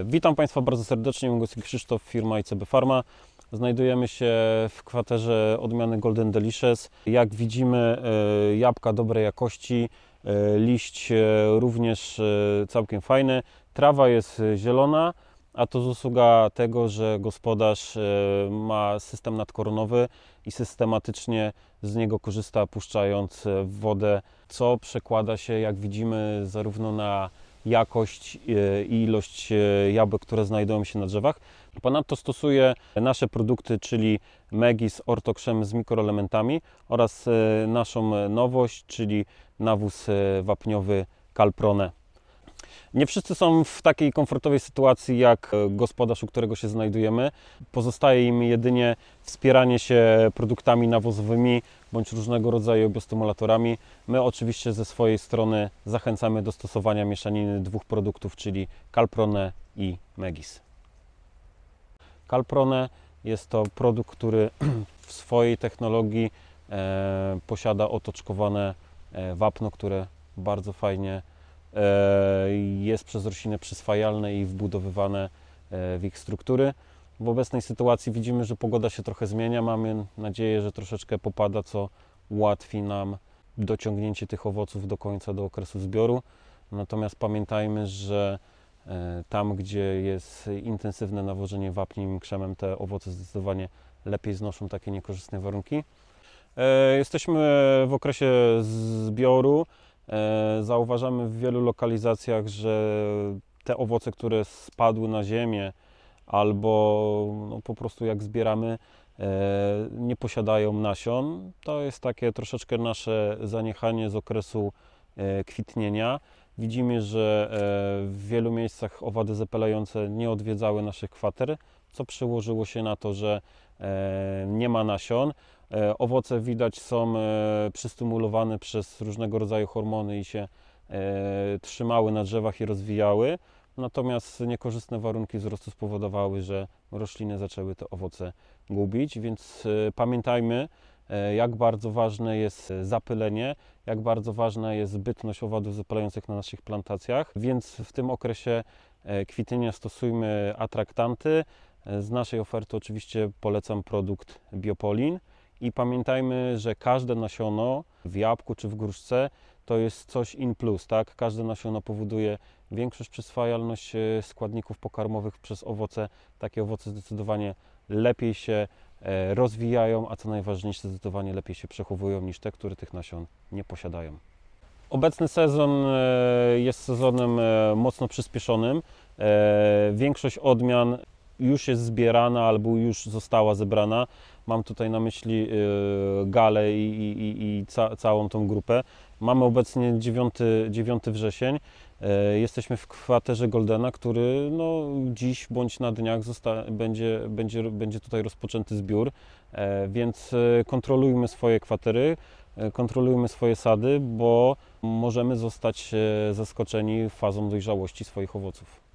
E, witam Państwa bardzo serdecznie, Mongolski Krzysztof, firma ICB Pharma. Znajdujemy się w kwaterze odmiany Golden Delicious. Jak widzimy, e, jabłka dobrej jakości, e, liść również całkiem fajny. Trawa jest zielona, a to zasługa tego, że gospodarz ma system nadkoronowy i systematycznie z niego korzysta, puszczając wodę, co przekłada się, jak widzimy, zarówno na jakość e, i ilość e, jabłek, które znajdują się na drzewach. Ponadto stosuje nasze produkty, czyli Megi z ortokrzem z mikroelementami oraz e, naszą nowość, czyli nawóz wapniowy Calprone. Nie wszyscy są w takiej komfortowej sytuacji jak e, gospodarz, u którego się znajdujemy. Pozostaje im jedynie wspieranie się produktami nawozowymi bądź różnego rodzaju biostymulatorami. My oczywiście ze swojej strony zachęcamy do stosowania mieszaniny dwóch produktów, czyli Calprone i Megis. Calprone jest to produkt, który w swojej technologii e, posiada otoczkowane e, wapno, które bardzo fajnie E, jest przez rośliny przyswajalne i wbudowywane e, w ich struktury. W obecnej sytuacji widzimy, że pogoda się trochę zmienia. Mamy nadzieję, że troszeczkę popada, co ułatwi nam dociągnięcie tych owoców do końca, do okresu zbioru. Natomiast pamiętajmy, że e, tam, gdzie jest intensywne nawożenie wapniem i krzemem, te owoce zdecydowanie lepiej znoszą takie niekorzystne warunki. Jesteśmy w okresie zbioru. E, zauważamy w wielu lokalizacjach, że te owoce, które spadły na ziemię, albo no, po prostu jak zbieramy, e, nie posiadają nasion. To jest takie troszeczkę nasze zaniechanie z okresu e, kwitnienia. Widzimy, że w wielu miejscach owady zapylające nie odwiedzały naszych kwater, co przełożyło się na to, że nie ma nasion E, owoce widać są e, przystymulowane przez różnego rodzaju hormony i się e, trzymały na drzewach i rozwijały. Natomiast niekorzystne warunki wzrostu spowodowały, że rośliny zaczęły te owoce gubić, więc pamiętajmy, jak bardzo ważne jest zapylenie, jak bardzo ważna jest bytność owadów zapylających na naszych plantacjach, więc w tym okresie kwitnienia stosujmy atraktanty. Z naszej oferty oczywiście polecam produkt Biopolin. I pamiętajmy, że każde nasiono w jabłku czy w gruszce to jest coś in plus, tak? Każde nasiono powoduje większą przyswajalność e, składników pokarmowych przez owoce. Takie owoce zdecydowanie lepiej się e, rozwijają, a co najważniejsze, zdecydowanie lepiej się przechowują niż te, które tych nasion nie posiadają. Obecny sezon e, jest sezonem mocno przyspieszonym. Większość odmian już jest zbierana albo już została zebrana. Mam tutaj na myśli y, galę i, i, i ca, całą tą grupę. Mamy obecnie 9, 9 wrzesień. E, jesteśmy w kwaterze Goldena, który no, dziś bądź na dniach będzie, będzie, będzie tutaj rozpoczęty zbiór, e, więc e, kontrolujmy swoje kwatery, kontrolujmy swoje sady, bo możemy zostać zaskoczeni fazą dojrzałości swoich owoców.